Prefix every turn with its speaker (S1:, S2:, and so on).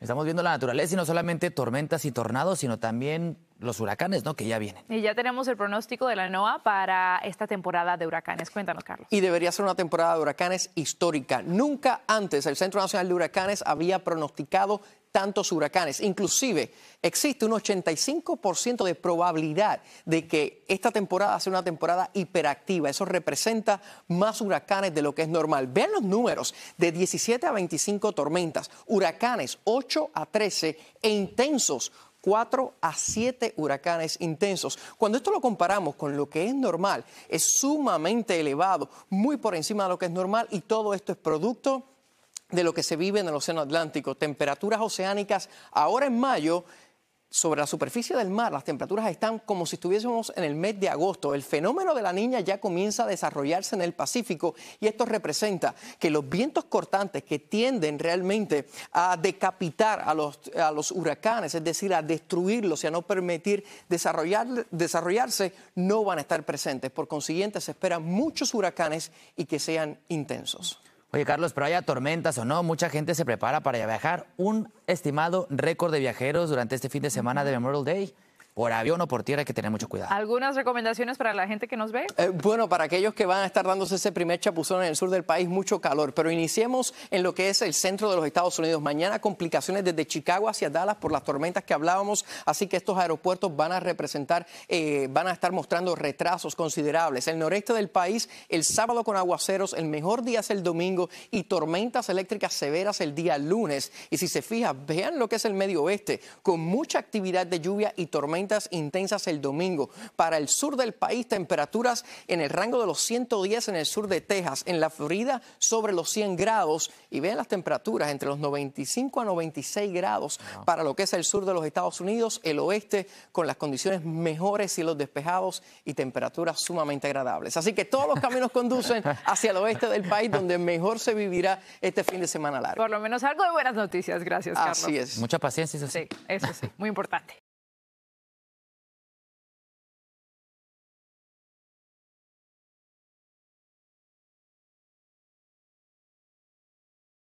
S1: Estamos viendo la naturaleza y no solamente tormentas y tornados, sino también los huracanes, ¿no? Que ya
S2: vienen.
S3: Y ya tenemos el pronóstico de la NOAA para esta temporada de huracanes. Cuéntanos, Carlos.
S2: Y debería ser una temporada de huracanes histórica. Nunca antes el Centro Nacional de Huracanes había pronosticado tantos huracanes. Inclusive existe un 85% de probabilidad de que esta temporada sea una temporada hiperactiva. Eso representa más huracanes de lo que es normal. Vean los números, de 17 a 25 tormentas, huracanes 8 a 13 e intensos 4 a 7 huracanes intensos. Cuando esto lo comparamos con lo que es normal, es sumamente elevado, muy por encima de lo que es normal y todo esto es producto de lo que se vive en el Océano Atlántico. Temperaturas oceánicas ahora en mayo sobre la superficie del mar las temperaturas están como si estuviésemos en el mes de agosto. El fenómeno de la niña ya comienza a desarrollarse en el Pacífico y esto representa que los vientos cortantes que tienden realmente a decapitar a los, huracanes, es decir, a destruirlos y a no permitir desarrollarse, no van a estar presentes. Por consiguiente, se esperan muchos huracanes y que sean intensos.
S1: Oye, Carlos, pero haya tormentas o no, mucha gente se prepara para viajar. Un estimado récord de viajeros durante este fin de semana de Memorial Day por avión o por tierra hay que tener
S2: mucho cuidado.
S3: ¿Algunas recomendaciones para la gente que nos ve?
S2: Eh, bueno, para aquellos que van a estar dándose ese primer chapuzón en el sur del país, mucho calor, pero iniciemos en lo que es el centro de los Estados Unidos. Mañana complicaciones desde Chicago hacia Dallas por las tormentas que hablábamos, así que estos aeropuertos van a representar, eh, van a estar mostrando retrasos considerables. El noreste del país, el sábado con aguaceros, el mejor día es el domingo y tormentas eléctricas severas el día lunes. Y si se fija, vean lo que es el medio oeste, con mucha actividad de lluvia y tormenta intensas el domingo. Para el sur del país, temperaturas en el rango de los 110 en el sur de Texas, en la Florida sobre los 100 grados y vean las temperaturas entre los 95 a 96 grados para lo que es el sur de los Estados Unidos, el oeste con las condiciones mejores y los despejados y temperaturas sumamente agradables. Así que todos los caminos conducen hacia el oeste del país donde mejor se vivirá este fin de semana largo. Por lo menos algo de buenas noticias, gracias Carlos. Así es.
S1: Mucha paciencia, sí eso sí,
S2: muy importante.